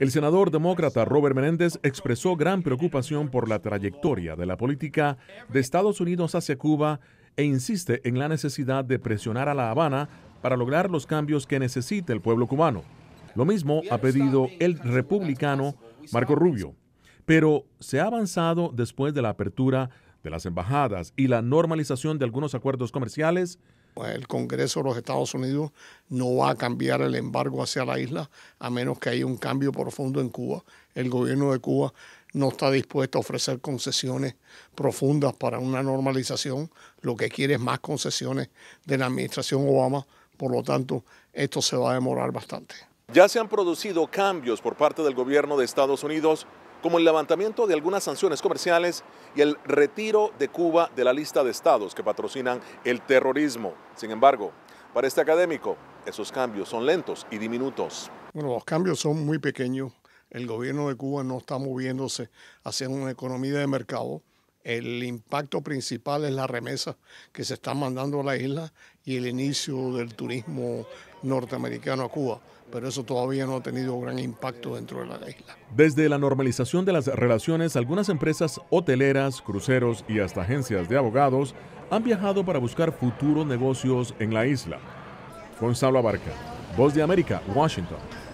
El senador demócrata Robert Menéndez expresó gran preocupación por la trayectoria de la política de Estados Unidos hacia Cuba e insiste en la necesidad de presionar a La Habana para lograr los cambios que necesita el pueblo cubano. Lo mismo ha pedido el republicano Marco Rubio. Pero se ha avanzado después de la apertura de las embajadas y la normalización de algunos acuerdos comerciales pues, el Congreso de los Estados Unidos no va a cambiar el embargo hacia la isla a menos que haya un cambio profundo en Cuba. El gobierno de Cuba no está dispuesto a ofrecer concesiones profundas para una normalización. Lo que quiere es más concesiones de la administración Obama. Por lo tanto, esto se va a demorar bastante. Ya se han producido cambios por parte del gobierno de Estados Unidos, como el levantamiento de algunas sanciones comerciales y el retiro de Cuba de la lista de estados que patrocinan el terrorismo. Sin embargo, para este académico, esos cambios son lentos y diminutos. Bueno, los cambios son muy pequeños. El gobierno de Cuba no está moviéndose hacia una economía de mercado el impacto principal es la remesa que se está mandando a la isla y el inicio del turismo norteamericano a Cuba, pero eso todavía no ha tenido gran impacto dentro de la isla. Desde la normalización de las relaciones, algunas empresas hoteleras, cruceros y hasta agencias de abogados han viajado para buscar futuros negocios en la isla. Gonzalo Abarca, Voz de América, Washington.